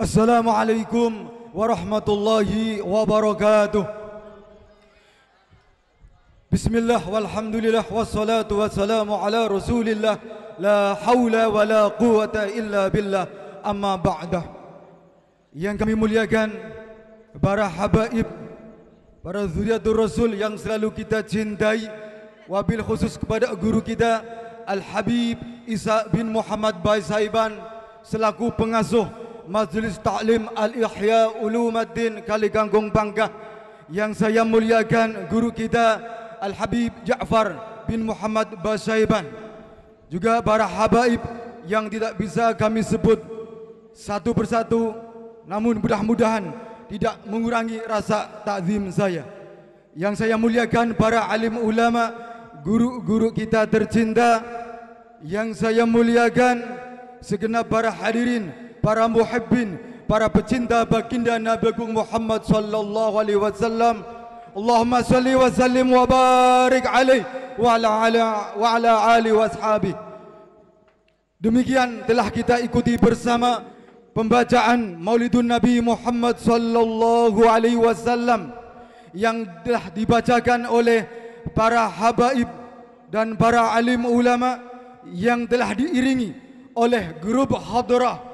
السلام عليكم ورحمة الله وبركاته بسم الله والحمد لله والصلاة والسلام على رسول الله لا حول ولا قوة إلا بالله أما بعد yang kami muliakan para habaib para zuriatul rasul yang selalu kita cintai wabil khusus kepada guru kita Al Habib Isa bin Muhammad Bai Saiban selaku pengasuh Majelis Taklim Al-Ihya Ulumuddin Kaliganggung Bangka yang saya muliakan guru kita Al-Habib Ja'far bin Muhammad Basaiban juga para habaib yang tidak bisa kami sebut satu persatu namun mudah-mudahan tidak mengurangi rasa takzim saya yang saya muliakan para alim ulama guru-guru kita tercinta yang saya muliakan segenap para hadirin para muhibbin, para pecinta baginda Nabi Agung Muhammad sallallahu alaihi wasallam. Allahumma salli wa sallim wa barik alaihi wa ala ala wa ala ali washabi. Demikian telah kita ikuti bersama pembacaan Maulidun Nabi Muhammad sallallahu alaihi wasallam yang telah dibacakan oleh para habaib dan para alim ulama yang telah diiringi oleh grup hadirah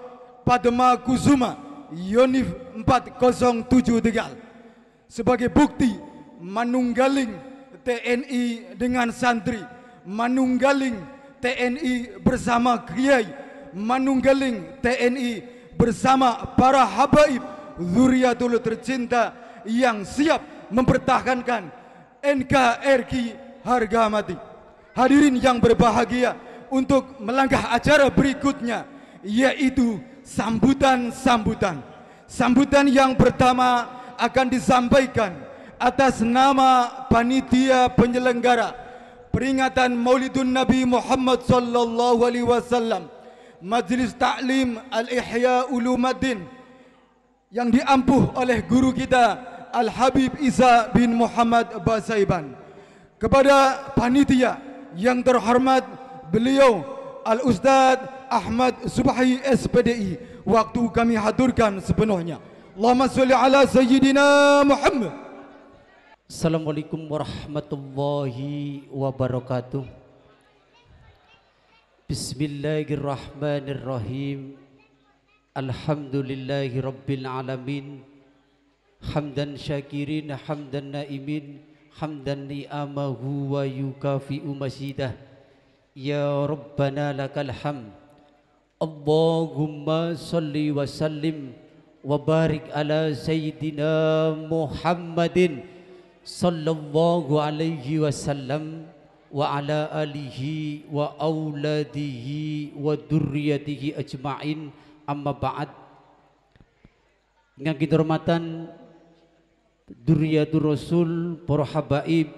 Padma Kusuma Yonif 4073 sebagai bukti manunggaling TNI dengan santri manunggaling TNI bersama kiai manunggaling TNI bersama para habaib zuriatul tercinta yang siap mempertahankan NKRI harga mati hadirin yang berbahagia untuk melangkah acara berikutnya yaitu sambutan-sambutan. Sambutan yang pertama akan disampaikan atas nama panitia penyelenggara peringatan Maulidun Nabi Muhammad sallallahu alaihi wasallam Majlis Taklim Al-Ihya Ulumuddin yang diampuh oleh guru kita Al Habib Isa bin Muhammad Basaiban kepada panitia yang terhormat beliau Al Ustadz. Ahmad Zubahi SPDI waktu kami hadirkan sepenuhnya Allahumma salli ala Sayyidina Muhammad Assalamualaikum warahmatullahi wabarakatuh Bismillahirrahmanirrahim Alhamdulillahi Rabbil Alamin Hamdan syakirin hamdan naimin Hamdan ni'amahu wa yukafi'u masjidah Ya Rabbana lakal hamd Allahumma salli wa sallim wa barik ala sayyidina Muhammadin sallallahu alaihi wasallam wa ala alihi wa auladihi wa durriyatihi ajma'in amma ba'd dengan kehormatan durriyatul rasul para habaib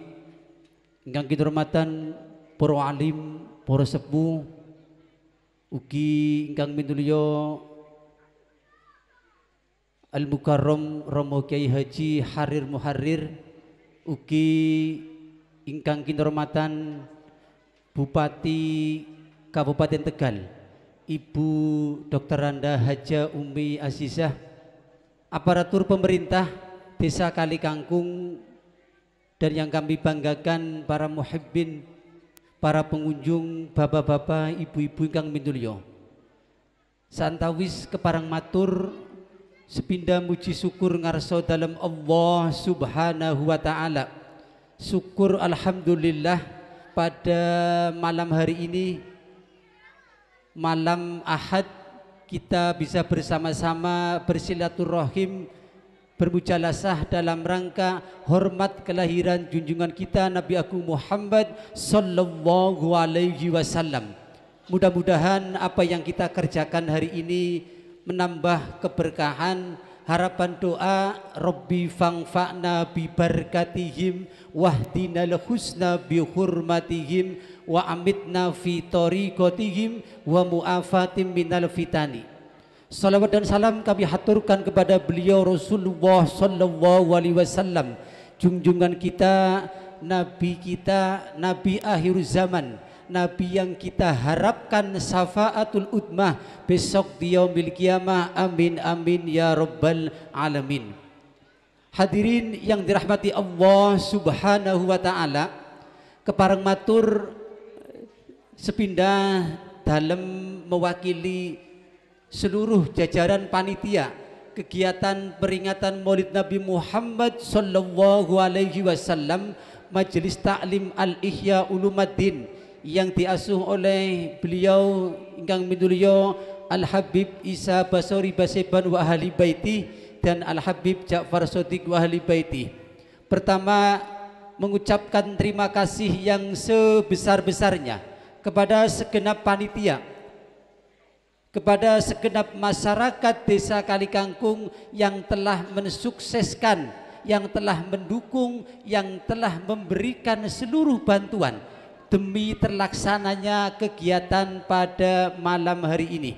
dengan kehormatan para alim para sepuh Ugi ingkang mintulio Al Mukarram romo Kyai Haji Harir Muharrir ugi ingkang kinormatan Bupati Kabupaten Tegal Ibu Dr. Randa Haja Umi Azizah aparatur pemerintah Desa Kali Kangkung dan yang kami banggakan para muhibbin para pengunjung bapak-bapak, ibu-ibu ingkang mindulya. Santawis keparang matur sepindah muji syukur ngarso dalam Allah Subhanahu wa taala. Syukur alhamdulillah pada malam hari ini malam Ahad kita bisa bersama-sama bersilaturahim bermujalah sah dalam rangka hormat kelahiran junjungan kita Nabi aku Muhammad sallallahu alaihi wasallam. Mudah-mudahan apa yang kita kerjakan hari ini menambah keberkahan harapan doa Rabbi fangfa'na bi barakatihim wahdina husna bi hurmatihim wa amitna fi tariqatihim wa mu'afatim minal fitani. Salawat dan salam kami haturkan kepada beliau Rasulullah sallallahu alaihi wasallam, junjungan kita, nabi kita, nabi akhir zaman. Nabi yang kita harapkan syafaatul utmah besok di yaumil kiamah amin amin ya rabbal alamin hadirin yang dirahmati Allah subhanahu wa ta'ala keparang matur sepindah dalam mewakili seluruh jajaran panitia kegiatan peringatan Maulid Nabi Muhammad sallallahu alaihi wasallam Majelis Taklim Al-Ihya Ulumuddin yang diasuh oleh beliau ingkang minulya Al-Habib Isa Basori Baseban wa ahli baiti dan Al-Habib Ja'far Sodiq wa ahli baiti. Pertama mengucapkan terima kasih yang sebesar-besarnya kepada segenap panitia kepada segenap masyarakat desa Kalikangkung yang telah mensukseskan, yang telah mendukung, yang telah memberikan seluruh bantuan demi terlaksananya kegiatan pada malam hari ini.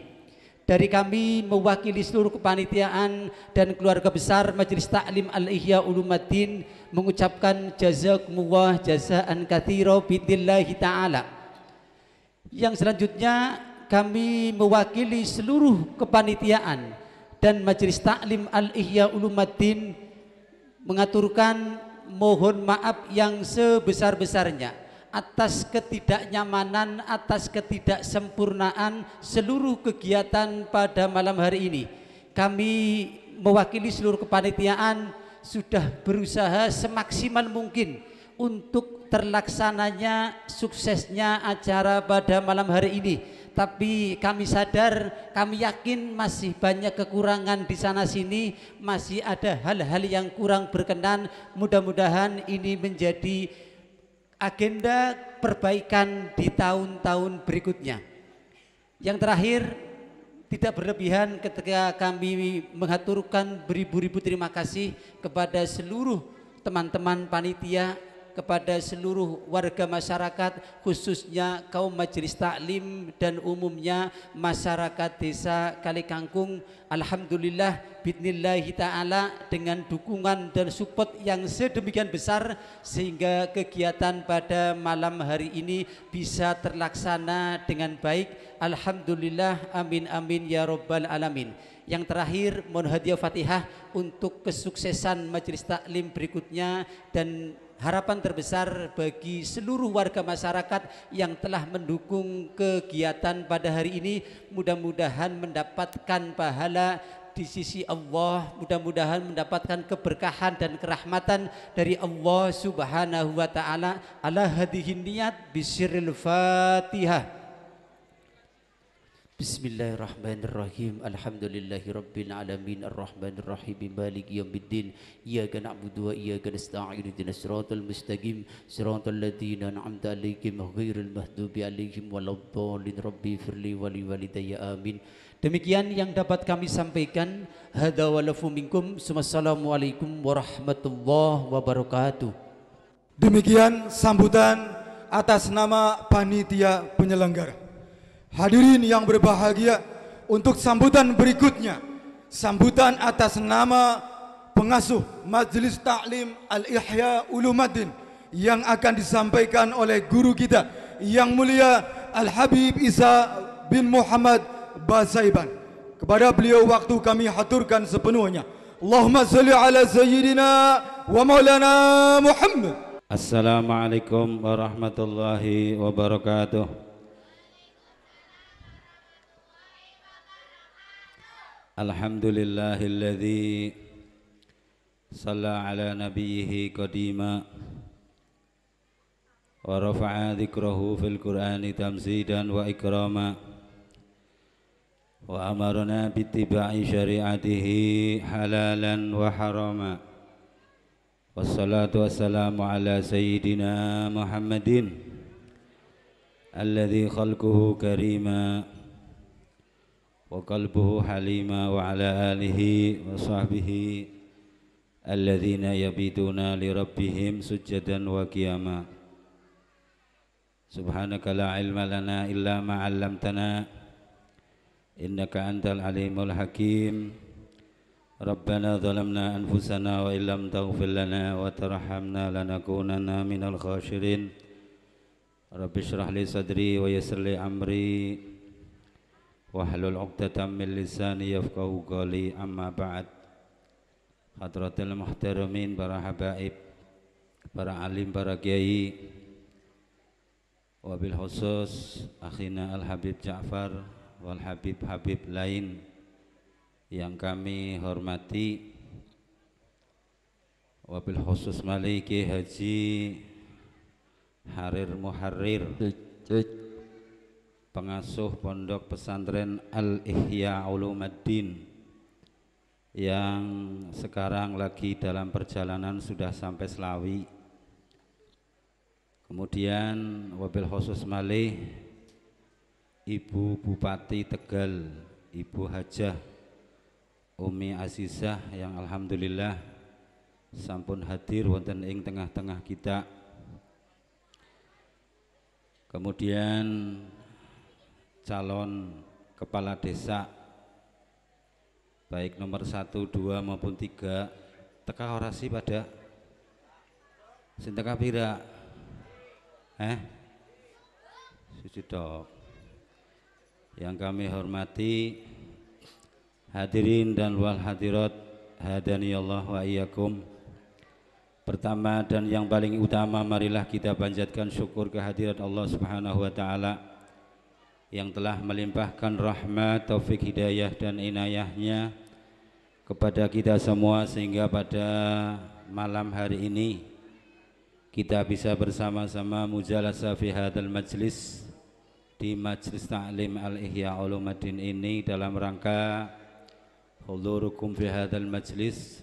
Dari kami mewakili seluruh kepanitiaan dan keluarga besar Majelis Taklim al Ikhya Ulumatin mengucapkan jazakumullah jazaan kathiro bidillahi ta'ala. Yang selanjutnya kami mewakili seluruh kepanitiaan dan Majelis Taklim Al-Ihya ulumatin mengaturkan mohon maaf yang sebesar-besarnya atas ketidaknyamanan, atas ketidaksempurnaan seluruh kegiatan pada malam hari ini. Kami mewakili seluruh kepanitiaan sudah berusaha semaksimal mungkin untuk terlaksananya suksesnya acara pada malam hari ini tapi kami sadar, kami yakin masih banyak kekurangan di sana sini, masih ada hal-hal yang kurang berkenan. Mudah-mudahan ini menjadi agenda perbaikan di tahun-tahun berikutnya. Yang terakhir, tidak berlebihan ketika kami mengaturkan beribu-ribu terima kasih kepada seluruh teman-teman panitia kepada seluruh warga masyarakat khususnya kaum majelis taklim dan umumnya masyarakat desa kangkung Alhamdulillah bidnillahi ta'ala dengan dukungan dan support yang sedemikian besar sehingga kegiatan pada malam hari ini bisa terlaksana dengan baik Alhamdulillah amin amin ya robbal alamin yang terakhir mohon hadiah fatihah untuk kesuksesan majelis taklim berikutnya dan harapan terbesar bagi seluruh warga masyarakat yang telah mendukung kegiatan pada hari ini mudah-mudahan mendapatkan pahala di sisi Allah mudah-mudahan mendapatkan keberkahan dan kerahmatan dari Allah Subhanahu wa taala ala hadhihi niyat bisiril Fatihah Bismillahirrahmanirrahim. Alhamdulillahirabbil alamin arrahmanirrahim malik yaumiddin. Iyyaka na'budu wa iyyaka nasta'in ihdinas siratal mustaqim siratal ladzina an'amta 'alaihim ghairil maghdubi 'alaihim waladdallin. Rabbi firli wa liwalidayya amin. Demikian yang dapat kami sampaikan. Hadza wa lafu minkum. Assalamualaikum warahmatullahi wabarakatuh. Demikian sambutan atas nama panitia penyelenggara. Hadirin yang berbahagia, untuk sambutan berikutnya, sambutan atas nama pengasuh Majelis Taklim Al-Ihya Ulumaddin yang akan disampaikan oleh guru kita yang mulia Al-Habib Isa bin Muhammad Basaiban. Kepada beliau waktu kami haturkan sepenuhnya. Allahumma salli ala sayyidina wa maulana Muhammad. Assalamualaikum warahmatullahi wabarakatuh. الحمد لله الذي صلى على نبيه قديما ورفع ذكره في القرآن تمزيدا وإكراما وأمرنا باتباع شريعته حلالا وحراما والصلاة والسلام على سيدنا محمد الذي خلقه كريما وقلبه حليما وعلى آله وصحبه الذين يبيتون لربهم سجدا وقياما سبحانك لا علم لنا إلا ما علمتنا إنك أنت العليم الحكيم ربنا ظلمنا أنفسنا وإن لم تغفر لنا وترحمنا لنكوننا من الخاشرين رب اشرح لي صدري ويسر لي أمري wahlul 'uqdatam min lisani yafqahu qawli amma ba'd hadratil muhtaramin para habaib para alim para kiai wabil khusus akhina al habib Ja'far wal habib habib lain yang kami hormati wabil khusus maliki haji Harir Muharrir cik, cik pengasuh pondok pesantren Al-Ihya Ulumuddin yang sekarang lagi dalam perjalanan sudah sampai Selawi kemudian wabil khusus malih Ibu Bupati Tegal Ibu Hajah Umi Azizah yang Alhamdulillah sampun hadir wonten ing tengah-tengah kita kemudian calon kepala desa baik nomor satu dua maupun tiga teka orasi pada sinteka pira eh suci dok yang kami hormati hadirin dan wal hadirat hadani Allah wa iyyakum pertama dan yang paling utama marilah kita panjatkan syukur kehadirat Allah Subhanahu wa taala yang telah melimpahkan rahmat, taufik, hidayah dan inayahnya kepada kita semua sehingga pada malam hari ini kita bisa bersama-sama mujalasa fi hadzal majlis di majlis ta'lim al-ihya ulumuddin ini dalam rangka hulurukum fi hadzal majlis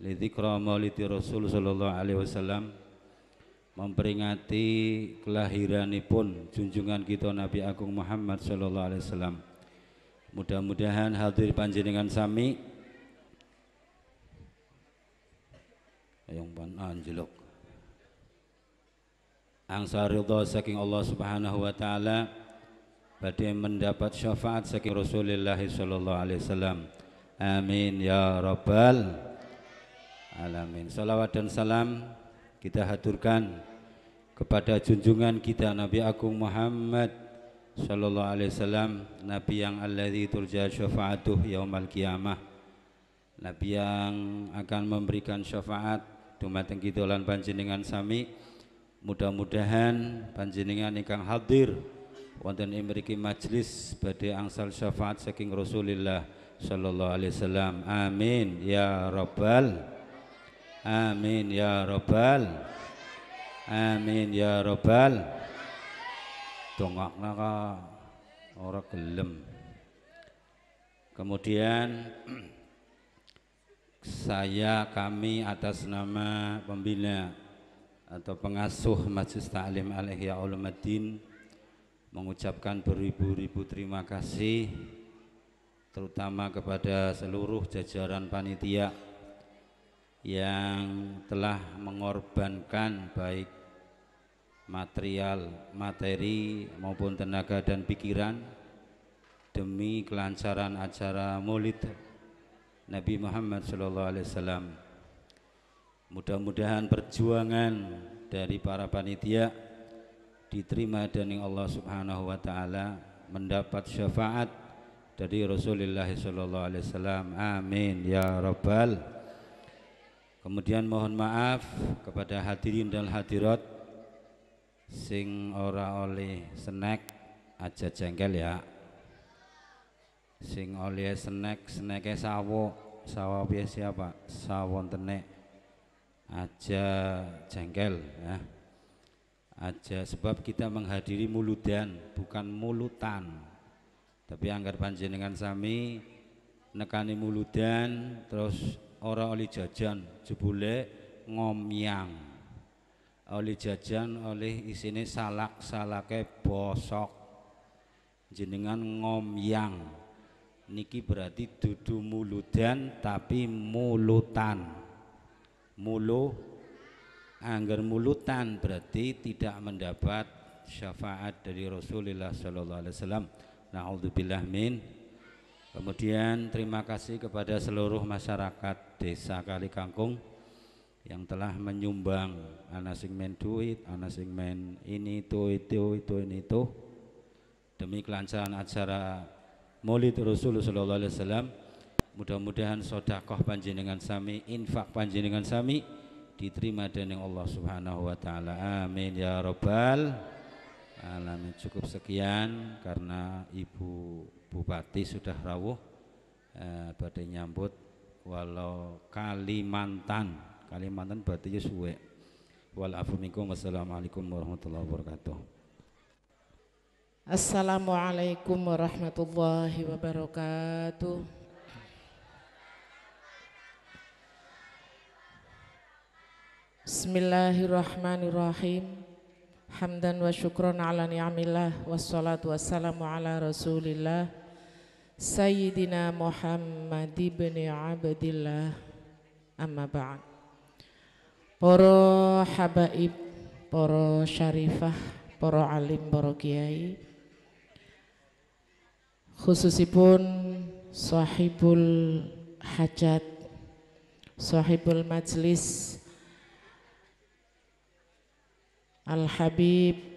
li maulidi Rasul sallallahu alaihi wasallam memperingati kelahiranipun junjungan kita Nabi Agung Muhammad sallallahu alaihi wasallam. Mudah-mudahan hadir panjenengan sami yang pan anjlok. Angsa ridha saking Allah Subhanahu wa taala badhe mendapat syafaat saking Rasulullah sallallahu alaihi wasallam. Amin ya rabbal alamin. Salawat dan salam kita haturkan kepada junjungan kita Nabi Agung Muhammad sallallahu alaihi wasallam nabi yang alladzi turja syafaatuh yaumal qiyamah nabi yang akan memberikan syafaat dumateng kita lan panjenengan sami mudah-mudahan panjenengan ingkang hadir wonten ing mriki majelis badhe angsal syafaat saking Rasulillah sallallahu alaihi wasallam amin ya rabbal Amin ya robbal Amin ya robbal Dongakna naga orang gelem. Kemudian saya kami atas nama pembina atau pengasuh Majelis Ta'lim Al-Ihya mengucapkan beribu-ribu terima kasih terutama kepada seluruh jajaran panitia yang telah mengorbankan baik material, materi maupun tenaga dan pikiran demi kelancaran acara Maulid Nabi Muhammad sallallahu alaihi wasallam. Mudah-mudahan perjuangan dari para panitia diterima dan Allah Subhanahu wa taala mendapat syafaat dari Rasulullah sallallahu alaihi wasallam. Amin ya rabbal Kemudian mohon maaf kepada hadirin dan hadirat sing ora oleh snack aja jengkel ya. Sing oleh snack snacke sawo, sawo biasa siapa? sawo tenek aja jengkel ya. Aja sebab kita menghadiri muludan bukan mulutan. Tapi anggar panjenengan sami nekani muludan terus ora oleh jajan jebule ngomyang oleh jajan oleh isine salak salake bosok jenengan ngomyang niki berarti dudu muludan tapi mulutan mulu anggar mulutan berarti tidak mendapat syafaat dari Rasulullah sallallahu alaihi wasallam naudzubillah min Kemudian terima kasih kepada seluruh masyarakat Desa Kali Kangkung yang telah menyumbang ana men duit, ana ini itu itu itu ini itu demi kelancaran acara Maulid Rasul sallallahu alaihi wasallam. Mudah-mudahan sodakoh panjenengan sami, infak panjenengan sami diterima dengan Allah Subhanahu wa taala. Amin ya robbal alamin. Cukup sekian karena Ibu Bupati sudah rawuh eh, badai nyambut walau Kalimantan Kalimantan berarti suwe wal wassalamualaikum warahmatullahi wabarakatuh Assalamualaikum warahmatullahi wabarakatuh Bismillahirrahmanirrahim Hamdan wa syukran ala ni'amillah Wassalatu wassalamu ala rasulillah Sayyidina Muhammad ibn Abdillah amma ba'ad Poro habaib, poro syarifah, poro alim, poro kiai Khususipun sahibul hajat, sahibul majlis Al-Habib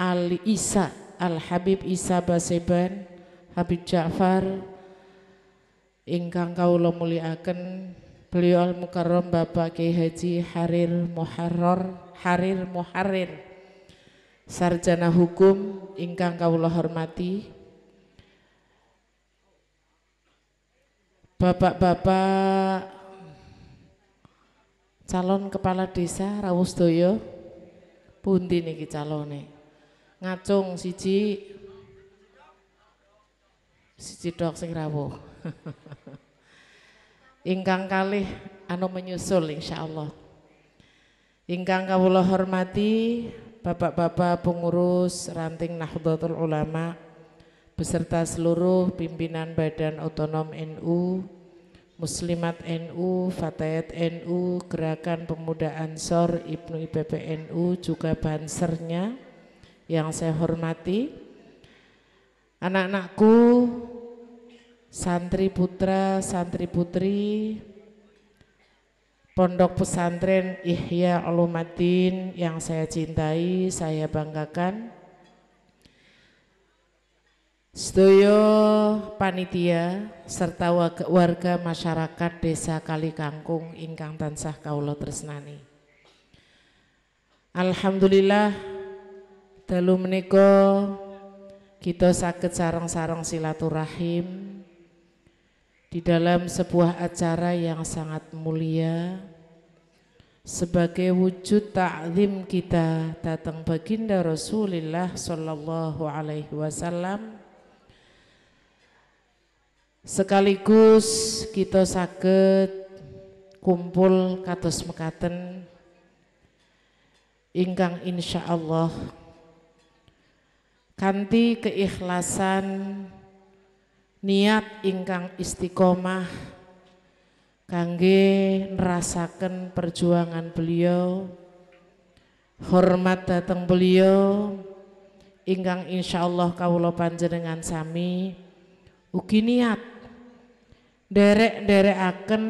Ali Isa Al Habib Isa Baseban Habib Ja'far ingkang kawula muliaken beliau Al Mukarram Bapak Ki Haji Harir Muharrar Harir Muharrir sarjana hukum ingkang kawula hormati Bapak-bapak calon kepala desa Rawusdoyo pundi niki calone ngacung siji siji dok sing rawuh ingkang kalih anu menyusul Insya Allah. ingkang kawula hormati bapak-bapak pengurus ranting Nahdlatul Ulama beserta seluruh pimpinan Badan Otonom NU Muslimat NU, Fatayat NU, Gerakan Pemuda Ansor, Ibnu IPPNU, juga bansernya, yang saya hormati, anak-anakku, santri putra, santri putri, pondok pesantren Ihya Ulumatin yang saya cintai, saya banggakan. Sedoyo panitia serta warga masyarakat desa Kali Kangkung ingkang tansah kaulo tresnani. Alhamdulillah Dalu menika kita sakit sarang-sarang silaturahim di dalam sebuah acara yang sangat mulia sebagai wujud ta'zim kita datang baginda Rasulullah Sallallahu Alaihi Wasallam sekaligus kita sakit kumpul katus mekaten ingkang insya Allah Kanti keikhlasan niat ingkang istiqomah kangge nerasaken perjuangan beliau hormat datang beliau ingkang insya insyaallah kawula panjenengan sami ugi niat derek derek akan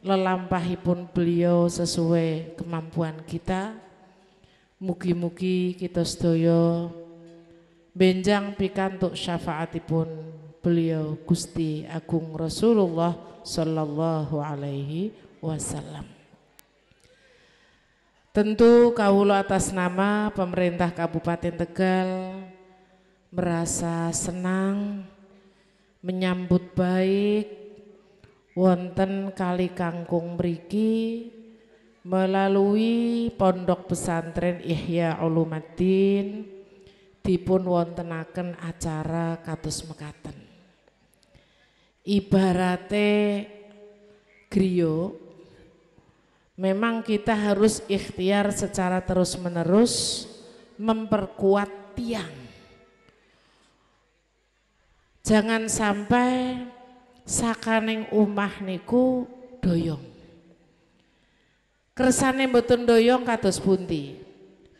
lelampahipun beliau sesuai kemampuan kita mugi-mugi kita sedaya benjang pikantuk syafaatipun beliau Gusti Agung Rasulullah sallallahu alaihi wasallam Tentu kawula atas nama pemerintah Kabupaten Tegal merasa senang menyambut baik wonten kali kangkung mriki melalui pondok pesantren Ihya Ulumaddin dipun wontenaken acara katus mekaten. Ibarate griyo memang kita harus ikhtiar secara terus-menerus memperkuat tiang. Jangan sampai sakaning umah niku doyong. Kersane mboten doyong katus pundi?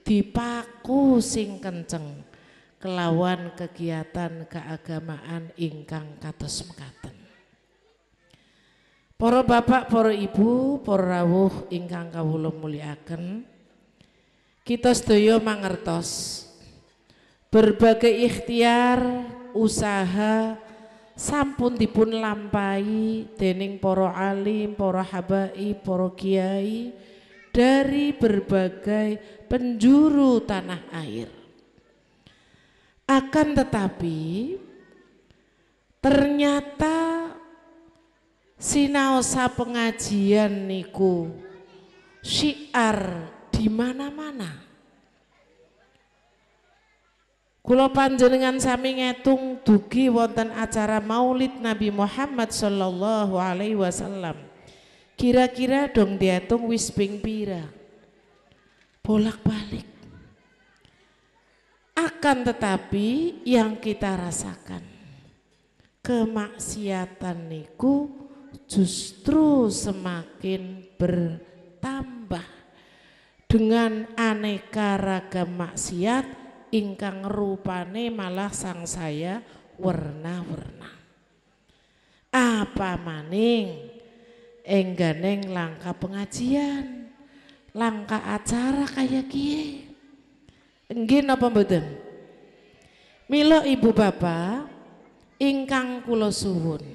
Dipaku sing kenceng kelawan kegiatan keagamaan ingkang katus mekaten. Para bapak, poro ibu, poro rawuh ingkang kawula mulyakaken, kita sedaya mangertos berbagai ikhtiar, usaha sampun dipun lampai dening poro alim, poro habai, poro kiai dari berbagai penjuru tanah air akan tetapi ternyata sinaosa pengajian niku syiar di mana-mana. Kulo panjenengan sami ngetung dugi wonten acara Maulid Nabi Muhammad sallallahu alaihi wasallam. Kira-kira dong diatung wisping pira? Bolak-balik akan tetapi yang kita rasakan kemaksiatan niku justru semakin bertambah dengan aneka ragam maksiat ingkang rupane malah sang saya warna-warna apa maning enggak neng langkah pengajian langkah acara kayak kie Nggih napa mboten? Mila Ibu Bapak ingkang kula suwun.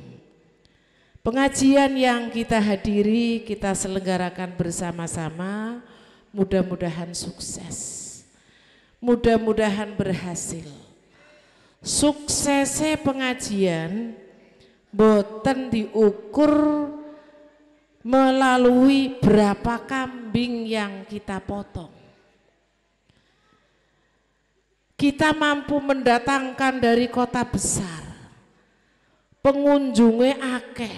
Pengajian yang kita hadiri, kita selenggarakan bersama-sama, mudah-mudahan sukses. Mudah-mudahan berhasil. Suksese pengajian boten diukur melalui berapa kambing yang kita potong kita mampu mendatangkan dari kota besar pengunjungnya akeh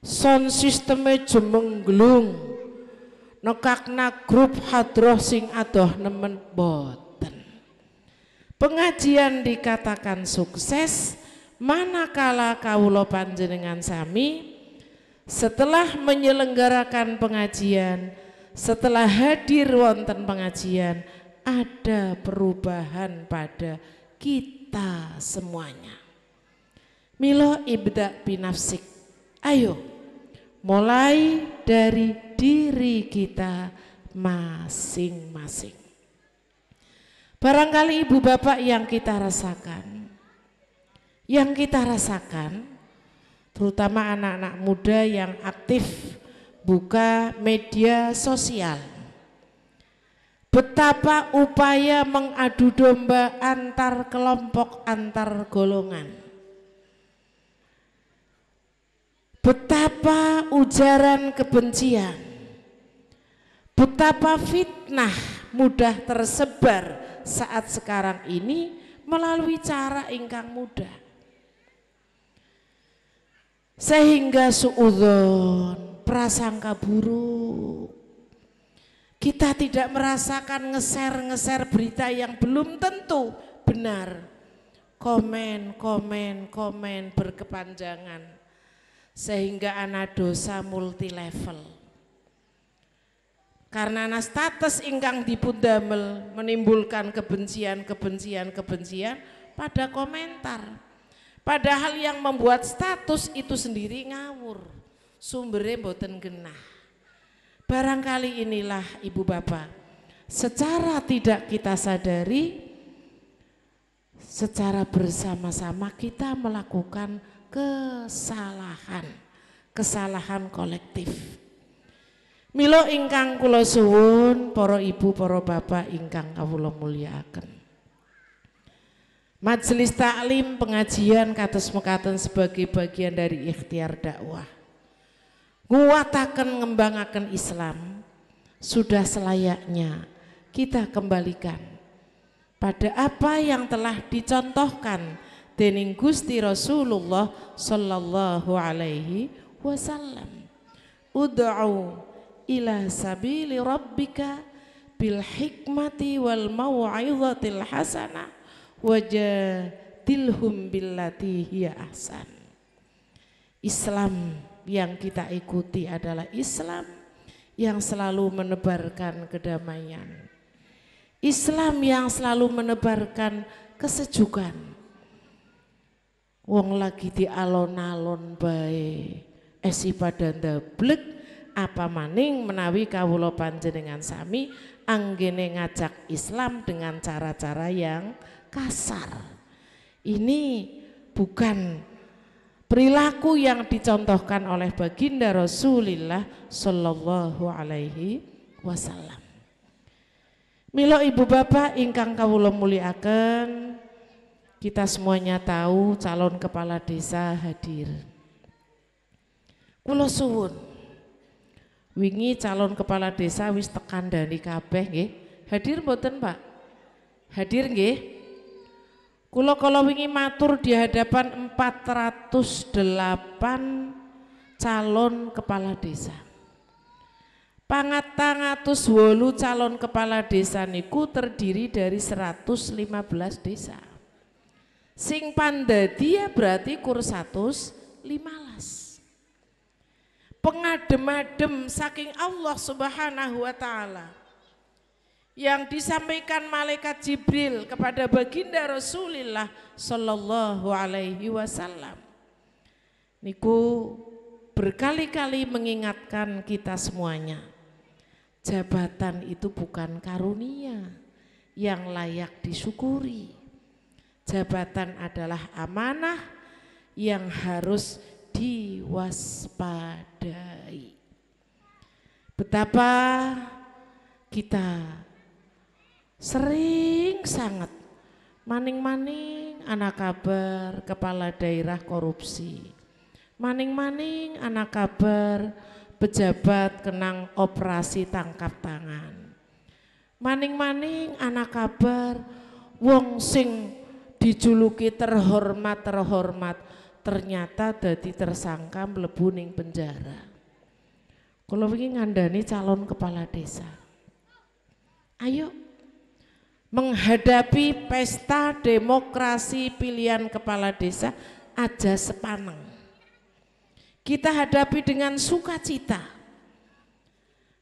sound sistemnya menggelung nekakna grup hadroh sing adoh nemen boten pengajian dikatakan sukses manakala kaulo panjenengan sami setelah menyelenggarakan pengajian setelah hadir wonten pengajian ada perubahan pada kita semuanya. Milo ibda binafsik. Ayo, mulai dari diri kita masing-masing. Barangkali ibu bapak yang kita rasakan, yang kita rasakan, terutama anak-anak muda yang aktif buka media sosial betapa upaya mengadu domba antar kelompok, antar golongan. Betapa ujaran kebencian, betapa fitnah mudah tersebar saat sekarang ini melalui cara ingkang mudah. Sehingga suudon prasangka buruk kita tidak merasakan ngeser-ngeser berita yang belum tentu benar. Komen, komen, komen berkepanjangan. Sehingga anak dosa multilevel. Karena anak status ingkang dipundamel menimbulkan kebencian, kebencian, kebencian pada komentar. Padahal yang membuat status itu sendiri ngawur. Sumbernya boten genah. Barangkali inilah Ibu bapa secara tidak kita sadari, secara bersama-sama kita melakukan kesalahan, kesalahan kolektif. Milo ingkang kula suwun, Poro ibu, poro bapak ingkang kawula Majelis taklim pengajian kata mekaten sebagai bagian dari ikhtiar dakwah nguatakan ngembangakan Islam sudah selayaknya kita kembalikan pada apa yang telah dicontohkan dening Gusti Rasulullah sallallahu alaihi wasallam ud'u ila sabili rabbika bil hikmati wal mau'izatil hasanah wajadilhum billati hiya ahsan Islam yang kita ikuti adalah Islam yang selalu menebarkan kedamaian. Islam yang selalu menebarkan kesejukan. Wong lagi di alon-alon bae. Esi pada dablek apa maning menawi kawula panjenengan sami anggene ngajak Islam dengan cara-cara yang kasar. Ini bukan perilaku yang dicontohkan oleh baginda Rasulullah Shallallahu Alaihi Wasallam. Milo ibu bapak ingkang kawulo muliakan. kita semuanya tahu calon kepala desa hadir. Kulo suwun. Wingi calon kepala desa wis tekan dari kabeh nggih. Hadir mboten, Pak? Hadir nggih? Kulo kalau wingi matur di hadapan 408 calon kepala desa. Pangatangatus wolu calon kepala desa niku terdiri dari 115 desa. Sing panda dia ya berarti kur 115. Pengadem-adem saking Allah Subhanahu wa taala yang disampaikan malaikat Jibril kepada baginda Rasulullah Shallallahu Alaihi Wasallam. Niku berkali-kali mengingatkan kita semuanya, jabatan itu bukan karunia yang layak disyukuri. Jabatan adalah amanah yang harus diwaspadai. Betapa kita sering sangat maning-maning anak kabar kepala daerah korupsi maning-maning anak kabar pejabat kenang operasi tangkap tangan maning-maning anak kabar wong sing dijuluki terhormat terhormat ternyata dadi tersangka mlebu ning penjara kalau ingin ngandani calon kepala desa ayo menghadapi pesta demokrasi pilihan kepala desa aja sepaneng. Kita hadapi dengan sukacita.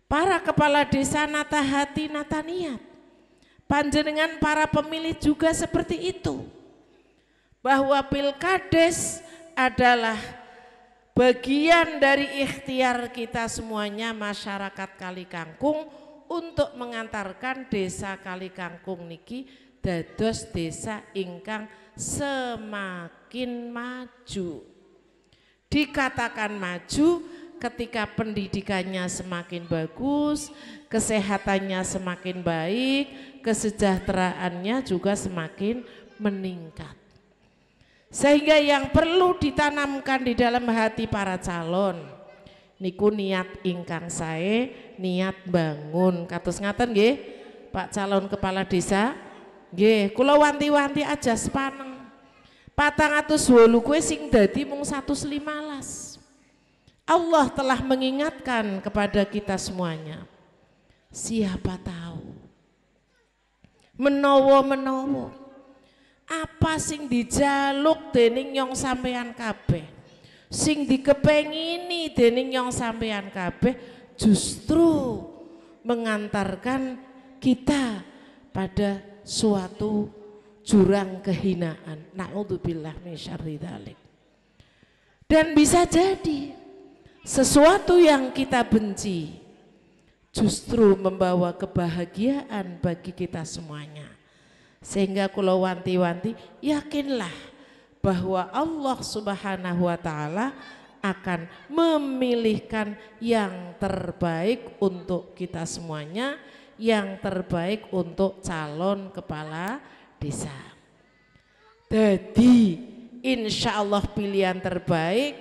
Para kepala desa nata hati nata niat. Panjenengan para pemilih juga seperti itu. Bahwa pilkades adalah bagian dari ikhtiar kita semuanya masyarakat Kali Kangkung untuk mengantarkan desa Kali Kangkung niki dados desa ingkang semakin maju. Dikatakan maju ketika pendidikannya semakin bagus, kesehatannya semakin baik, kesejahteraannya juga semakin meningkat. Sehingga yang perlu ditanamkan di dalam hati para calon niku niat ingkang saya niat bangun katus ngaten nggih Pak calon kepala desa nggih kula wanti-wanti aja sepaneng patang atus wolu kue sing dadi mung satu selimalas Allah telah mengingatkan kepada kita semuanya siapa tahu menowo menowo apa sing dijaluk dening nyong sampean kabeh sing dikepengini dening yang sampean kabeh justru mengantarkan kita pada suatu jurang kehinaan. Na'udzubillah min syarri Dan bisa jadi sesuatu yang kita benci justru membawa kebahagiaan bagi kita semuanya. Sehingga kalau wanti-wanti yakinlah bahwa Allah Subhanahu wa taala akan memilihkan yang terbaik untuk kita semuanya, yang terbaik untuk calon kepala desa. Jadi insya Allah pilihan terbaik,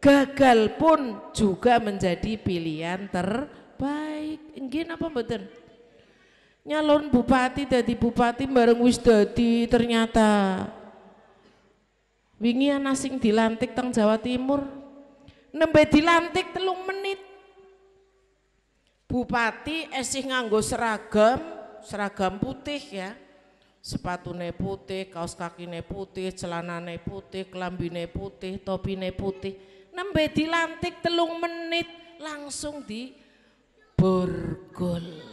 gagal pun juga menjadi pilihan terbaik. Ingin apa betul? Nyalon bupati, jadi bupati bareng wis dadi ternyata wingi ana sing dilantik teng Jawa Timur nembe dilantik telung menit bupati esih nganggo seragam seragam putih ya sepatune putih kaos kakine putih celanane putih kelambine putih topine putih nembe dilantik telung menit langsung di borgol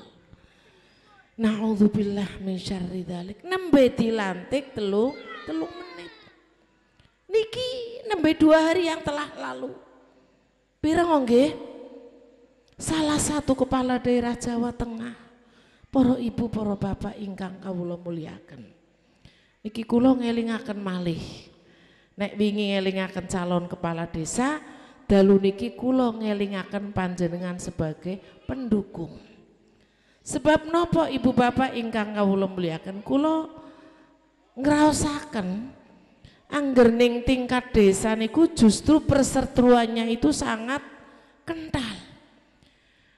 Na'udzubillah min syarri dzalik. Nembe dilantik telung telung menit. Niki nembe dua hari yang telah lalu. Pirang Salah satu kepala daerah Jawa Tengah. poro ibu, poro bapak ingkang kawula muliakan. Niki ngeling ngelingakan malih. Nek wingi ngelingakan calon kepala desa, dalu niki ngeling ngelingakan panjenengan sebagai pendukung. Sebab nopo ibu bapak ingkang kawula muliakan. Kulo ngraosaken angger ning tingkat desa niku justru perseteruannya itu sangat kental.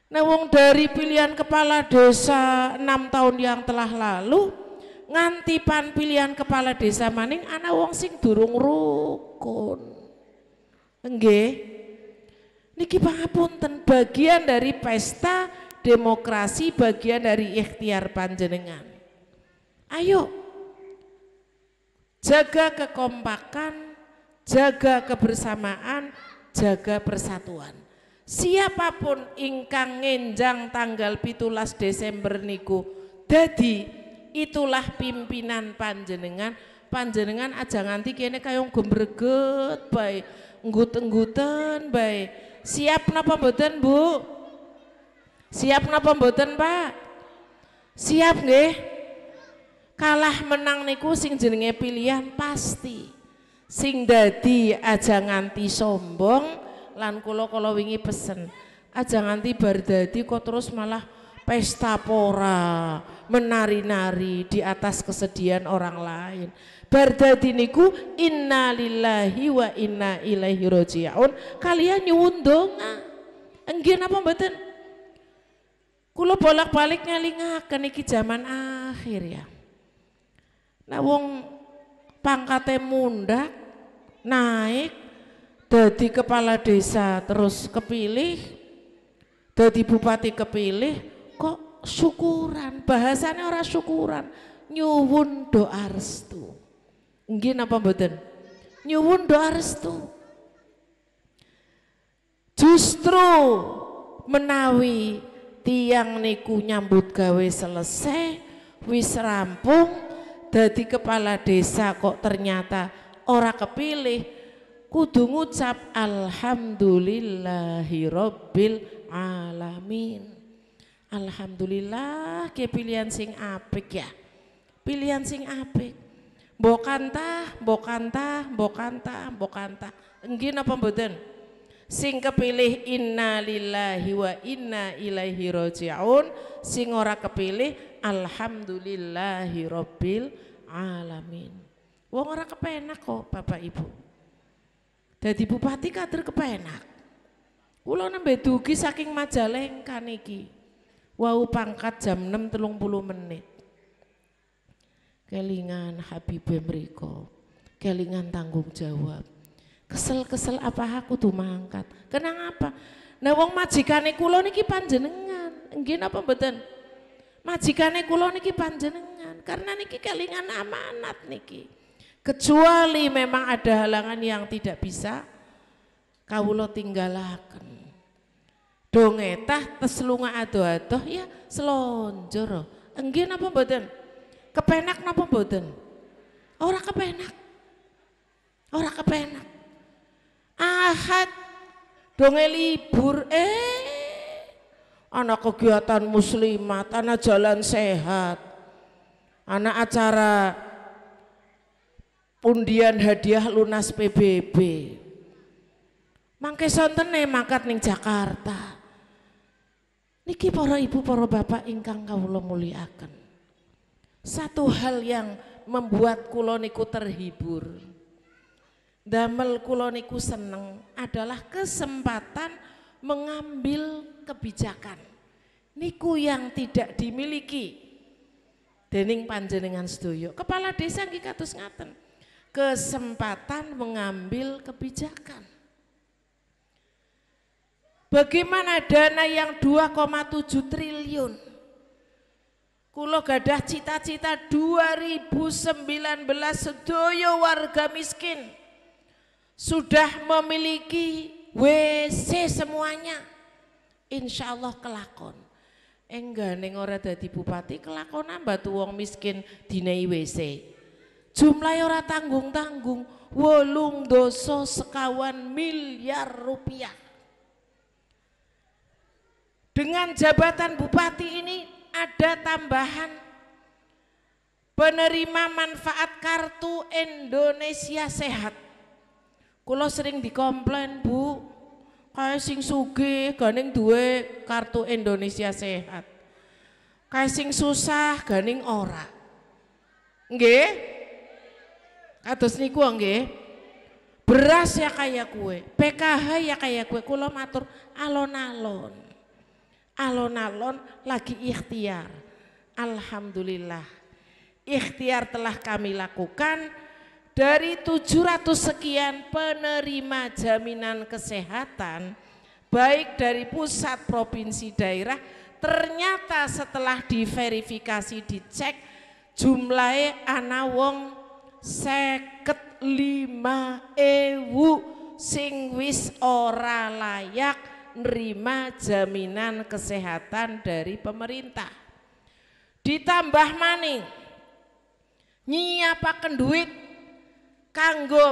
Nah wong dari pilihan kepala desa enam tahun yang telah lalu ngantipan pilihan kepala desa maning anak wong sing durung rukun. Engge, Niki pangapunten bagian dari pesta demokrasi bagian dari ikhtiar panjenengan. Ayo jaga kekompakan, jaga kebersamaan, jaga persatuan. Siapapun ingkang ngenjang tanggal pitulas Desember niku, jadi itulah pimpinan panjenengan. Panjenengan aja nganti kene kayong gembreget baik, ngguten-ngguten, baik. Siap napa mboten Bu? Siap napa mboten Pak? Siap nggih? Kalah menang niku sing jenenge pilihan pasti. Sing dadi aja nganti sombong lan kula kala wingi pesen. Aja nganti bar dadi kok terus malah pesta pora, menari-nari di atas kesedihan orang lain. Bardadi niku inna lillahi wa inna ilaihi roji'un. Kalian nyuwun donga. Ah. Enggih napa mboten? Kula bolak-balik ngelingaken iki zaman akhir ya. Nah wong pangkatnya mundak naik jadi kepala desa terus kepilih jadi bupati kepilih kok syukuran bahasanya orang syukuran nyuwun doa restu mungkin apa mboten nyuwun doa restu justru menawi tiang niku nyambut gawe selesai wis rampung dadi kepala desa kok ternyata ora kepilih kudu ngucap alhamdulillahirabbil alamin alhamdulillah ke pilihan sing apik ya pilihan sing apik bokanta bokanta bokanta bokanta enggih apa mboten sing kepilih inna lillahi wa inna ilaihi roji'un sing ora kepilih alhamdulillahi rabbil alamin wong ora kepenak kok bapak ibu jadi bupati kader kepenak kula nembe dugi saking majalengka niki wau pangkat jam 6 telung puluh menit kelingan Habib mriko kelingan tanggung jawab Kesel-kesel apa aku tuh mangkat. Kenang apa? Nah wong majikane kula niki panjenengan. Nggih napa mboten? Majikane kula niki panjenengan karena niki kelingan amanat niki. Kecuali memang ada halangan yang tidak bisa kawula tinggalaken. Dongetah teslunga adoh-adoh ya selonjor. Nggih napa mboten? Kepenak napa mboten? Ora kepenak. Ora kepenak. Ahad donge libur eh anak kegiatan muslimat anak jalan sehat anak acara undian hadiah lunas PBB mangke nih e mangkat ning Jakarta niki para ibu para bapak ingkang kawula muliakan satu hal yang membuat kula terhibur damel kuloniku seneng adalah kesempatan mengambil kebijakan niku yang tidak dimiliki dening panjenengan sedoyo kepala desa nggih ngaten kesempatan mengambil kebijakan Bagaimana dana yang 2,7 triliun? Kulo gadah cita-cita 2019 sedoyo warga miskin sudah memiliki WC semuanya insya Allah kelakon enggak neng ora dadi bupati kelakon batu wong miskin dinei WC jumlah e ora tanggung-tanggung wolung doso sekawan miliar rupiah dengan jabatan bupati ini ada tambahan penerima manfaat kartu Indonesia Sehat Kulo sering dikomplain, Bu. kaya sing sugih ganing duwe kartu Indonesia Sehat. Kaya sing susah ganing ora. Nge? Kados niku oh, nge? beras ya kaya kue, PKH ya kaya kue, kulo matur alon-alon, alon-alon lagi ikhtiar, Alhamdulillah, ikhtiar telah kami lakukan, dari 700 sekian penerima jaminan kesehatan baik dari pusat provinsi daerah ternyata setelah diverifikasi dicek jumlahnya anak wong seket lima ewu sing wis ora layak nerima jaminan kesehatan dari pemerintah ditambah maning nyiapakan duit kanggo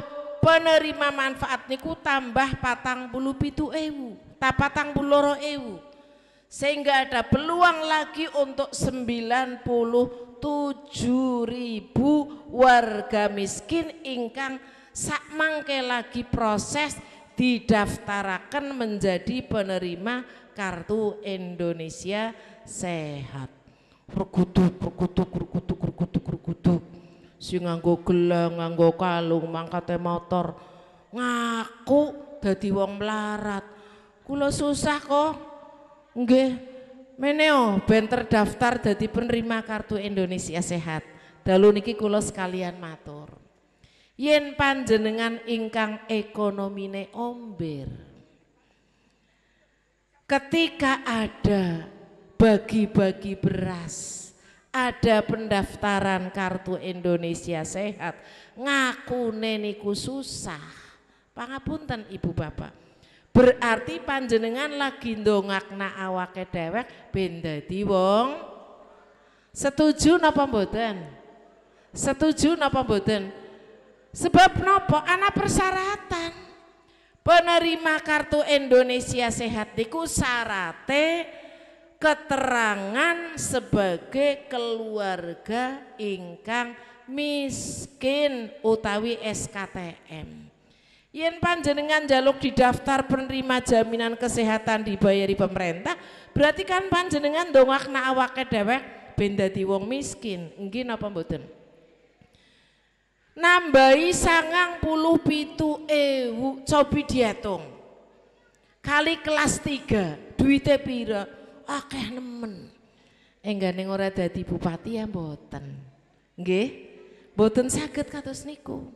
penerima manfaat niku tambah patang bulu pitu ewu tak patang buloro ewu sehingga ada peluang lagi untuk 97 ribu warga miskin ingkang sak mangke lagi proses didaftarakan menjadi penerima kartu Indonesia sehat. perkutuk perkutuk perkutuk perkutuk perkutuk sing nganggo gelang nganggo kalung mangkate motor ngaku dadi wong melarat kula susah kok nggih meneo ben terdaftar dadi penerima kartu Indonesia Sehat dalu niki kula sekalian matur yen panjenengan ingkang ekonomine ombir ketika ada bagi-bagi beras ada pendaftaran kartu Indonesia Sehat ngaku neniku susah pangapunten ibu bapak berarti panjenengan lagi dongak na awake dewek benda dadi wong setuju napa mboten setuju napa mboten sebab nopo anak persyaratan penerima kartu Indonesia Sehat diku syarate keterangan sebagai keluarga ingkang miskin utawi SKTM. Yen panjenengan jaluk di daftar penerima jaminan kesehatan dibayari pemerintah, berarti kan panjenengan dongak na awake dewek benda di wong miskin. enggih napa mboten? Nambahi sangang puluh pitu ewu cobi diatung. Kali kelas tiga, duitnya pira? akeh nemen. enggak Enggane ora dadi bupati ya mboten. Nggih? Mboten saged kados niku.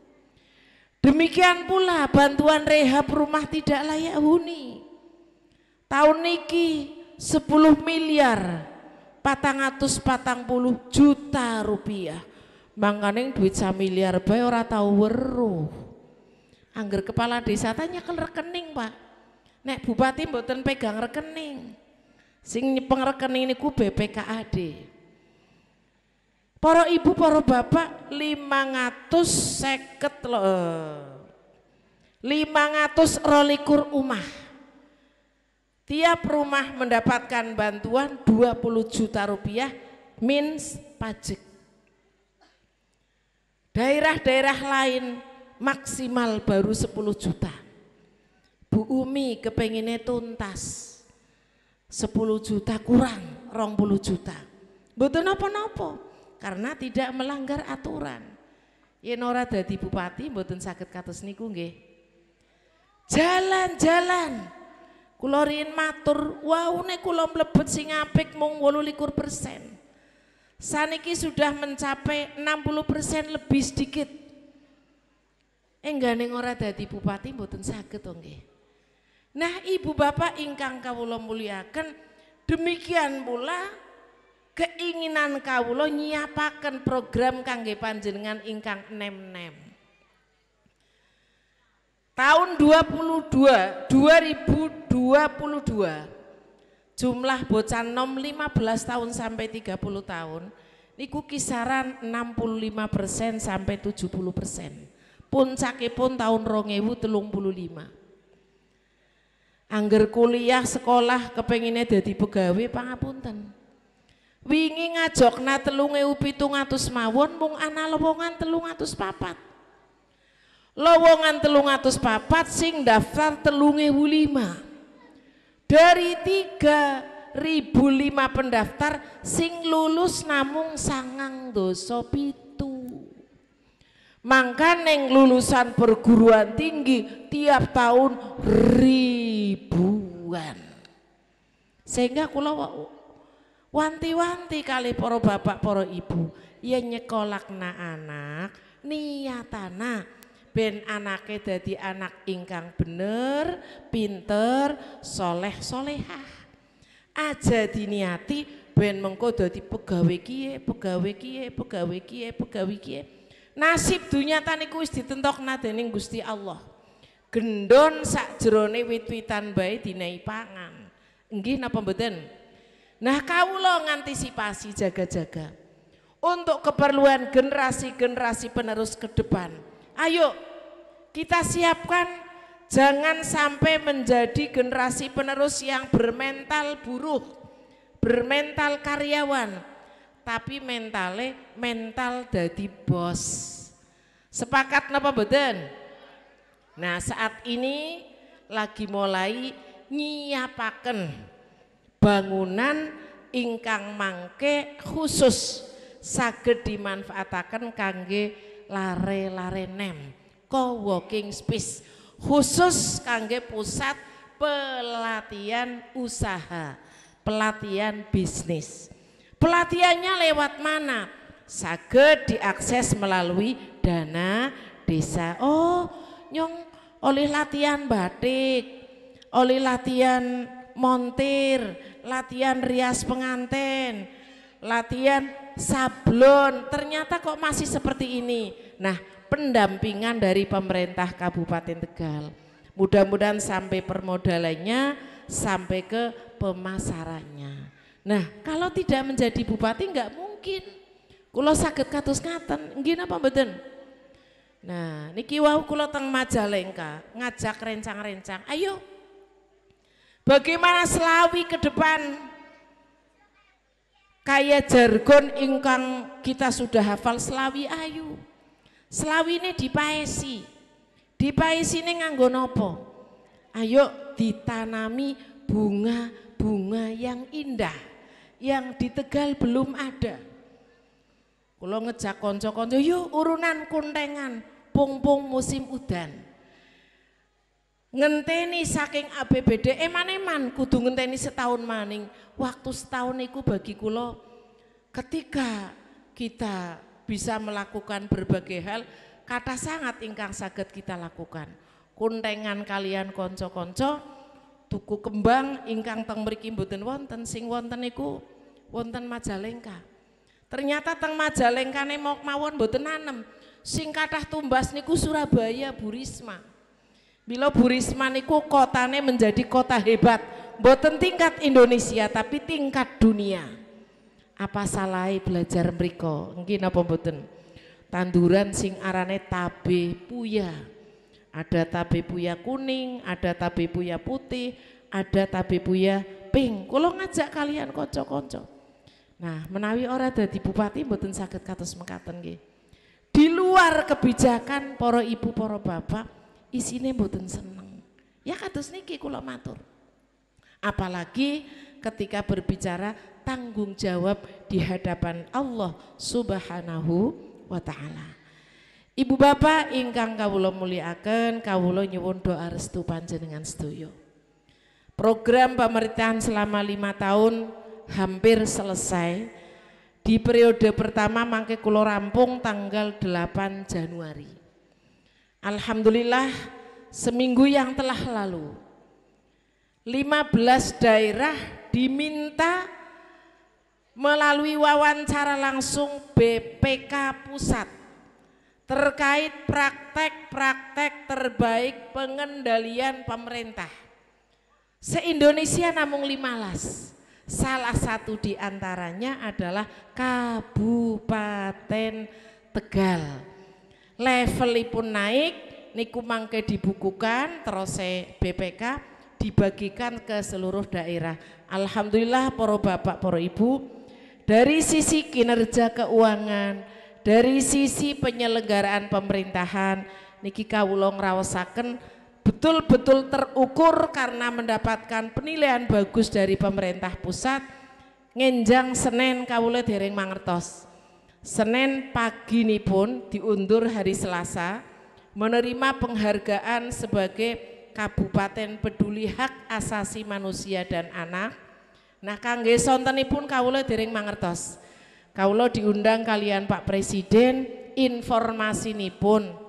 Demikian pula bantuan rehab rumah tidak layak huni. Tahun niki 10 miliar patang patang puluh juta rupiah Mangkane duit miliar bae ora tau weruh angger kepala desa tanya ke rekening pak nek bupati mboten pegang rekening Sing nyepeng rekening ku BPKAD. Para ibu, para bapak seket lo, 500 eh, rolikur umah. Tiap rumah mendapatkan bantuan 20 juta rupiah min pajak. Daerah-daerah lain maksimal baru 10 juta. Bu Umi kepenginnya tuntas. 10 juta kurang 20 juta. Betul napa-napa karena tidak melanggar aturan. Yen ora dadi bupati mboten sakit kados niku nggih. Jalan-jalan. Kula riyin matur, waune kula mlebet sing apik mung persen. Saniki sudah mencapai 60% lebih sedikit. neng ora dadi bupati mboten sakit, to nggih. Nah ibu bapak ingkang kawulo muliakan. demikian pula keinginan kawulo nyiapakan program kangge panjenengan ingkang nem-nem. Tahun 22 2022 jumlah bocah nom 15 tahun sampai 30 tahun niku kisaran 65 persen sampai 70 persen puncaknya pun tahun rongewu telung puluh lima Angger kuliah sekolah kepenginnya jadi pegawai pangapunten. Wingi ngajokna telung ewu pitung atus mawon mung ana lowongan telung atus papat. Lowongan telung atus papat sing daftar telung ewu lima. Dari tiga ribu lima pendaftar sing lulus namung sangang doso pitu. Mangka neng lulusan perguruan tinggi tiap tahun ri ribuan sehingga kula wanti-wanti kali poro bapak poro ibu ya na anak niatana ben anaknya jadi anak ingkang bener pinter soleh solehah aja diniati ben mengko jadi pegawai kie, pegawai kie, pegawai kie, pegawai kie. nasib dunia taniku kuis ditentok dening Gusti Allah gendon sak jerone wit-witan bayi dinai pangan. Enggih napa mboten? Nah kau lo ngantisipasi jaga-jaga untuk keperluan generasi-generasi penerus ke depan. Ayo kita siapkan jangan sampai menjadi generasi penerus yang bermental buruh, bermental karyawan, tapi mentale mental dadi bos. Sepakat napa mboten? Nah saat ini lagi mulai nyiapaken bangunan ingkang mangke khusus saged dimanfaatakan kangge lare-lare nem co-working space khusus kangge pusat pelatihan usaha pelatihan bisnis pelatihannya lewat mana saged diakses melalui dana desa oh nyong oleh latihan batik, oleh latihan montir, latihan rias pengantin, latihan sablon. Ternyata kok masih seperti ini. Nah, pendampingan dari pemerintah Kabupaten Tegal. Mudah-mudahan sampai permodalannya, sampai ke pemasarannya. Nah, kalau tidak menjadi bupati enggak mungkin. Kalau sakit katus ngaten, nggih apa mboten? Nah, niki wau kula teng Majalengka ngajak rencang-rencang. Ayo. Bagaimana Selawi ke depan? Kaya jargon ingkang kita sudah hafal Selawi ayu. Selawi ini dipaesi. Dipaesi ini nganggo nopo? Ayo ditanami bunga-bunga yang indah yang di Tegal belum ada. Kalau ngejak konco-konco, yuk urunan kuntengan pung-pung musim udan. Ngenteni saking APBD eman-eman kudu ngenteni setahun maning. Waktu setahun itu bagi kulo, ketika kita bisa melakukan berbagai hal kata sangat ingkang saged kita lakukan. Kuntengan kalian konco-konco tuku kembang ingkang teng mriki mboten wonten sing wonten niku wonten Majalengka. Ternyata teng Majalengkane mawon mboten nanem sing kathah tumbas niku Surabaya Bu Risma. Bila Bu Risma niku kotane menjadi kota hebat, boten tingkat Indonesia tapi tingkat dunia. Apa salahnya belajar mriko? Mungkin apa boten? Tanduran sing arane tabe puya. Ada tabe puya kuning, ada tabe puya putih, ada tabe puya pink. Kalau ngajak kalian kocok kocok. Nah, menawi ora dadi bupati mboten sakit katus mekaten nggih di luar kebijakan para ibu para bapak isine mboten seneng ya kados niki kula matur apalagi ketika berbicara tanggung jawab di hadapan Allah Subhanahu wa taala. Ibu bapak ingkang kawula muliakan, kawula nyuwun doa restu panjenengan sedaya. Program pemerintahan selama lima tahun hampir selesai di periode pertama mangke kulo rampung tanggal 8 Januari. Alhamdulillah seminggu yang telah lalu 15 daerah diminta melalui wawancara langsung BPK Pusat terkait praktek-praktek terbaik pengendalian pemerintah. Se-Indonesia namung 15. Salah satu diantaranya adalah Kabupaten Tegal. Level pun naik, niku mangke dibukukan, terus e BPK dibagikan ke seluruh daerah. Alhamdulillah para bapak, para ibu, dari sisi kinerja keuangan, dari sisi penyelenggaraan pemerintahan, niki kawulong rawasaken betul-betul terukur karena mendapatkan penilaian bagus dari pemerintah pusat ngenjang Senin Kawula Dereng Mangertos Senin pagi ini pun diundur hari Selasa menerima penghargaan sebagai Kabupaten Peduli Hak Asasi Manusia dan Anak nah kangge pun Kawula Dereng Mangertos Kawula diundang kalian Pak Presiden informasi ini pun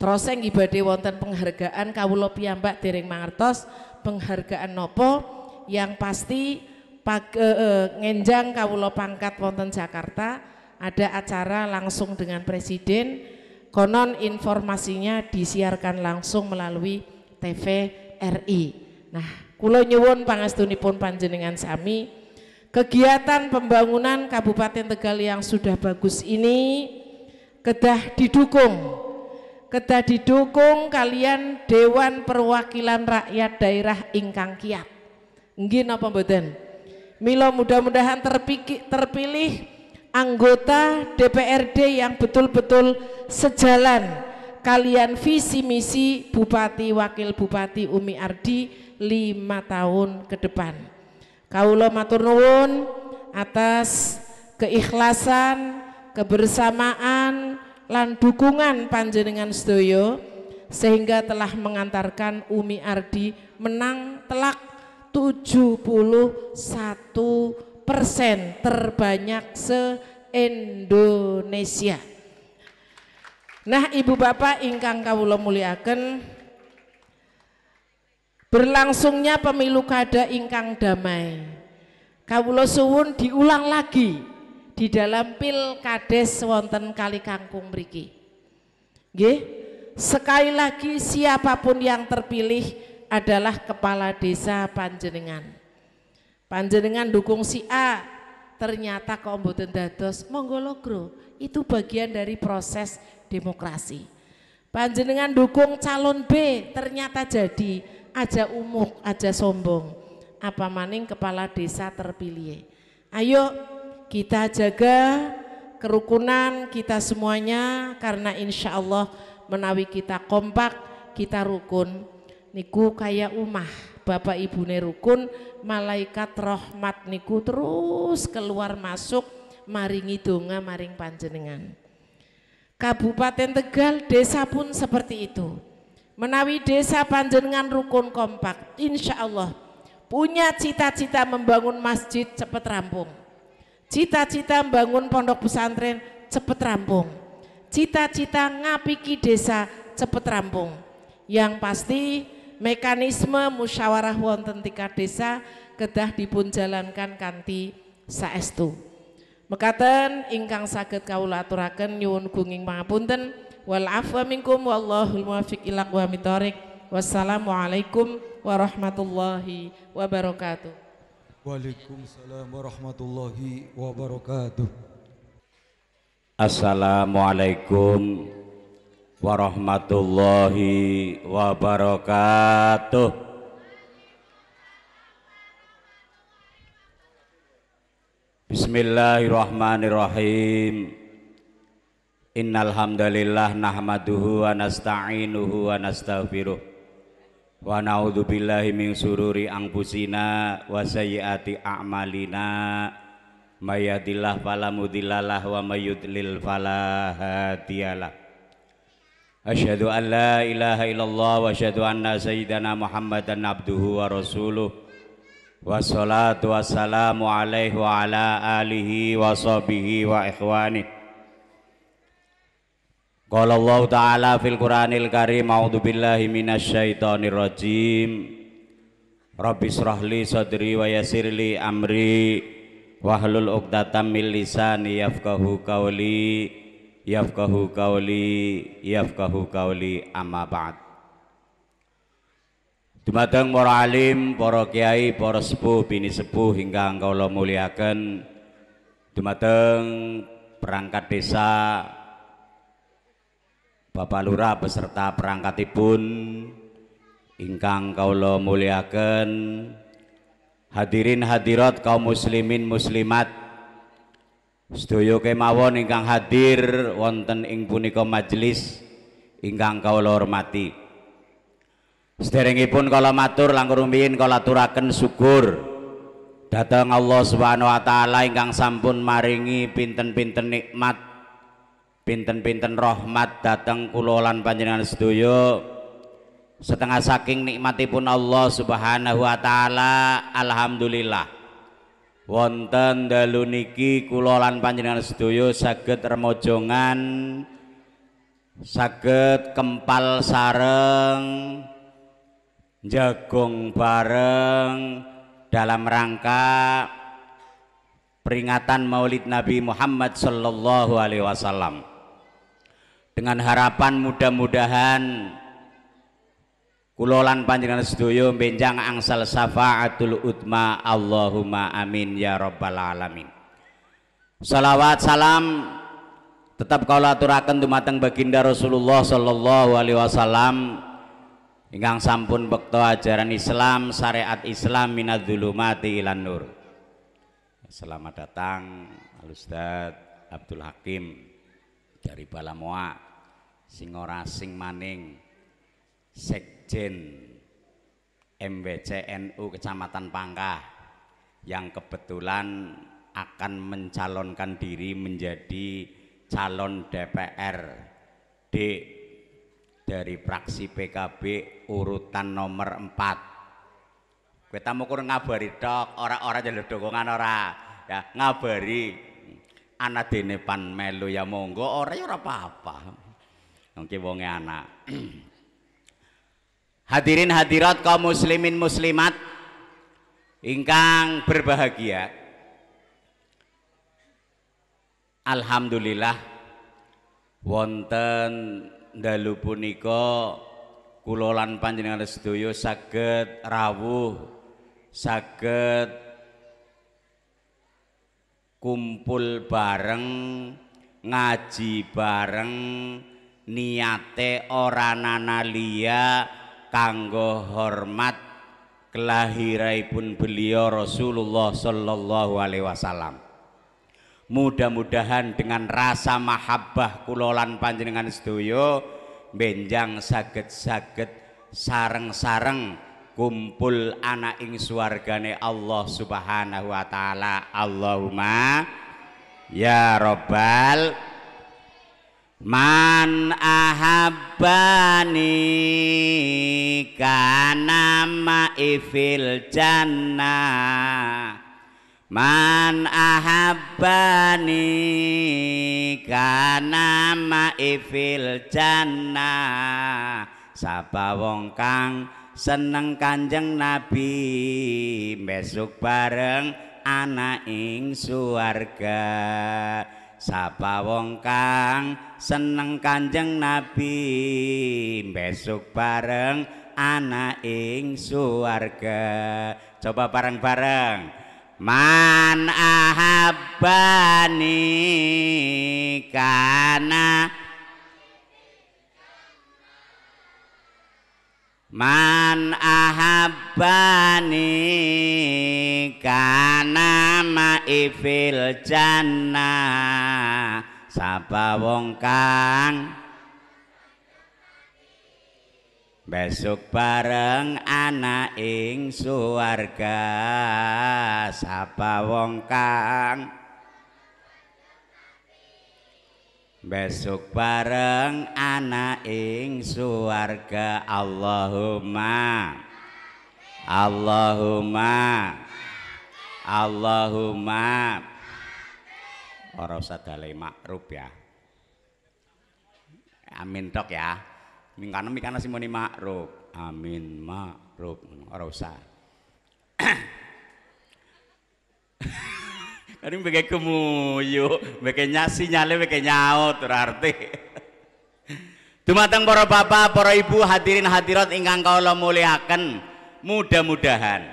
Troseng ibadah wonten penghargaan kawula piyambak dereng mangertos penghargaan nopo yang pasti pak, e, eh, e, eh, ngenjang kawula pangkat wonten Jakarta ada acara langsung dengan presiden konon informasinya disiarkan langsung melalui TV RI. Nah, kula nyuwun pangestunipun panjenengan sami kegiatan pembangunan Kabupaten Tegal yang sudah bagus ini kedah didukung kedah didukung kalian Dewan Perwakilan Rakyat Daerah ingkang kiat nggih napa mboten Milo mudah-mudahan terpilih anggota DPRD yang betul-betul sejalan kalian visi misi Bupati Wakil Bupati Umi Ardi lima tahun ke depan Kaulo matur nuwun atas keikhlasan kebersamaan lan dukungan panjenengan sedoyo sehingga telah mengantarkan Umi Ardi menang telak 71 persen terbanyak se-Indonesia Nah Ibu Bapak ingkang kawula muliaken berlangsungnya pemilu kada ingkang damai kawula suwun diulang lagi di dalam pilkades wonten kali kangkung beriki. Nggih. Sekali lagi siapapun yang terpilih adalah kepala desa panjenengan. Panjenengan dukung si A, ternyata kok datos dados, monggo Itu bagian dari proses demokrasi. Panjenengan dukung calon B, ternyata jadi aja umuk, aja sombong. Apa maning kepala desa terpilih. Ayo kita jaga kerukunan kita semuanya karena insya Allah menawi kita kompak, kita rukun. Niku kaya umah, bapak ibu ne rukun, malaikat rahmat niku terus keluar masuk maringi donga maring panjenengan. Kabupaten Tegal desa pun seperti itu. Menawi desa panjenengan rukun kompak, insya Allah punya cita-cita membangun masjid cepat rampung Cita-cita bangun pondok pesantren cepet rampung. Cita-cita ngapiki desa cepet rampung. Yang pasti mekanisme musyawarah wonten tingkat desa kedah dipun jalankan kanti saestu. Mekaten ingkang saged kawula aturaken nyuwun gunging pangapunten. Wal afwa minkum wallahul muwaffiq ila thoriq Wassalamualaikum warahmatullahi wabarakatuh. Waalaikumsalam warahmatullahi wabarakatuh. Assalamualaikum warahmatullahi wabarakatuh. Bismillahirrahmanirrahim. Innalhamdulillah hamdalillah nahmaduhu wa nasta'inuhu wa nastaghfiruh wa billahi min sururi anfusina wa sayyiati a'malina mayadillah fala mudhillalah wa mayyudlil fala hadiyalah asyhadu an la ilaha illallah wa asyhadu anna sayyidana muhammadan abduhu wa rasuluh wassalatu wassalamu alaihi wa ala alihi wa sahbihi wa ikhwanihi Qala Allah Ta'ala fil Qur'anil Karim A'udhu billahi minasyaitonir rajim Rabbi srahli sadri wa yasirli amri Wahlul uqdatam min lisani yafkahu qawli Yafkahu qawli Yafkahu qawli amma ba'd Dumateng para alim, para kiai, para sepuh, bini sepuh hingga engkau muliakan Dumateng perangkat desa, Bapak Lurah beserta perangkatipun ingkang kaula muliaken hadirin hadirat kaum muslimin muslimat sedaya kemawon ingkang hadir wonten ing punika majelis ingkang kaula hormati sederengipun kala matur langkung rumiyin kala aturaken syukur dhateng Allah Subhanahu wa taala ingkang sampun maringi pinten-pinten nikmat pinten-pinten rahmat datang kulolan panjenengan setuju. setengah saking nikmatipun Allah Subhanahu wa taala alhamdulillah wonten dalu niki kulolan panjenengan setuju. saged remojongan saged kempal sareng jagung bareng dalam rangka peringatan Maulid Nabi Muhammad sallallahu alaihi wasallam dengan harapan mudah-mudahan kulolan panjenengan sedoyo benjang angsal syafaatul utma Allahumma amin ya rabbal alamin salawat salam tetap kau laturakan dumateng baginda Rasulullah sallallahu alaihi wasallam ingkang sampun bekto ajaran Islam syariat Islam minadzulumati ilan nur selamat datang Al Abdul Hakim dari Balamoa sing ora sing maning sekjen MBCNU Kecamatan Pangkah yang kebetulan akan mencalonkan diri menjadi calon DPR D dari fraksi PKB urutan nomor 4 kita mau ngabari dok orang-orang jalur dukungan ora ya ngabari anak dene pan melu ya monggo ora ya ora apa-apa Oke wonge anak. Hadirin hadirat kaum muslimin muslimat ingkang berbahagia. Alhamdulillah wonten dalu punika kula lan panjenengan sedaya saged rawuh saged kumpul bareng ngaji bareng niate ora nanalia kanggo hormat kelahiraipun beliau Rasulullah sallallahu alaihi wasallam mudah-mudahan dengan rasa mahabbah kulolan panjenengan sedoyo benjang saged-saged sareng-sareng kumpul anak ing swargane Allah subhanahu wa ta'ala Allahumma ya robbal Man ahabbani kana ma'ifil jannah Man ahabbani kana ma'ifil jannah Sapa wong kang seneng kanjeng Nabi besuk bareng anak ing suarga Sapa wong kang seneng Kanjeng Nabi besok bareng ana ing Suarga Coba bareng-bareng. Man ahabbani kana Man ahabbani kana ma'ifil jannah Sapa wong kang Besok bareng anak ing suarga Sapa wong kang Besok bareng anak ing suarga Allahumma Allahumma Allahumma orang sadalai makrub ya Amin dok ya Mingkana mingkana simoni makrub Amin makrub Ora usah Ini bagai kemuyu, bagai nyasi nyale beke nyaut berarti. Dumateng para bapak, para ibu, hadirin hadirat ingkang Allah muliakan. mudah-mudahan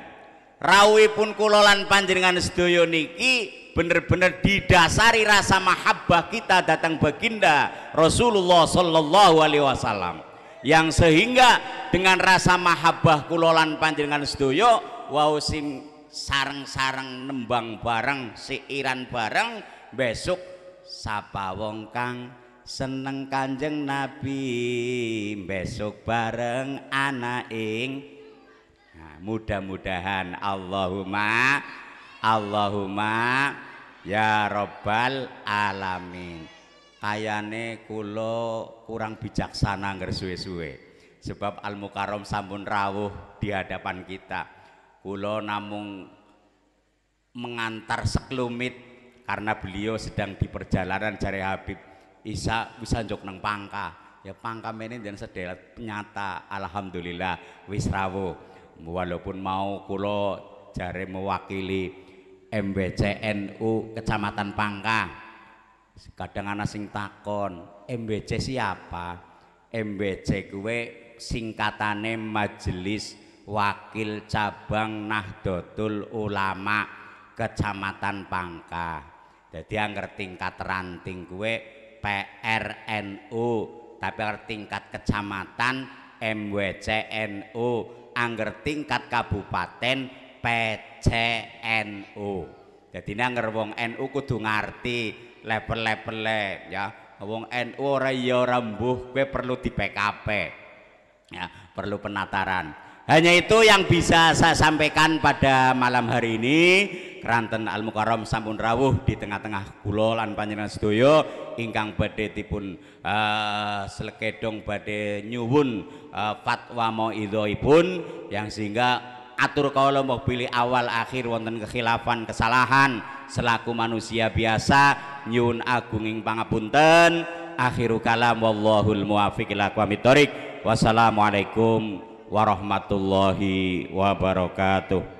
Rawi pun kulolan panjenengan studio niki bener-bener didasari rasa mahabbah kita datang baginda Rasulullah sallallahu alaihi wasallam yang sehingga dengan rasa mahabbah kulolan lan panjenengan sedaya wau sing Sarang-sarang nembang bareng siiran bareng besok sapa wong kang seneng kanjeng nabi besok bareng anak ing nah, mudah-mudahan Allahumma Allahumma ya robbal alamin kayane kulo kurang bijaksana ngersuwe suwe-suwe sebab al mukarram Sambun rawuh di hadapan kita kula namung mengantar sekelumit karena beliau sedang di perjalanan cari Habib Isa bisa njok nang pangka ya pangka menin dan sedelat nyata alhamdulillah wis walaupun mau kulo jare mewakili MBCNU Kecamatan Pangka kadang ana sing takon MBC siapa MBC kuwe singkatane Majelis wakil cabang Nahdlatul Ulama Kecamatan Pangka. Jadi angger tingkat ranting gue PRNU, tapi angger tingkat kecamatan MWCNU, angger tingkat kabupaten PCNU. Jadi ini angger wong NU kudu ngerti level-level ya. Wong NU ora ya ora mbuh perlu di PKP. Ya, perlu penataran. Hanya itu yang bisa saya sampaikan pada malam hari ini. Keranten Al Mukarram sampun rawuh di tengah-tengah kula lan panjenengan sedaya ingkang badhe dipun uh, eh, selekedong badhe nyuwun uh, fatwa mauidhaipun yang sehingga atur kalau mau pilih awal akhir wonten kekhilafan kesalahan selaku manusia biasa nyun agunging pangapunten akhiru kalam wallahul muwafiq ila wassalamualaikum warahmatullahi wabarakatuh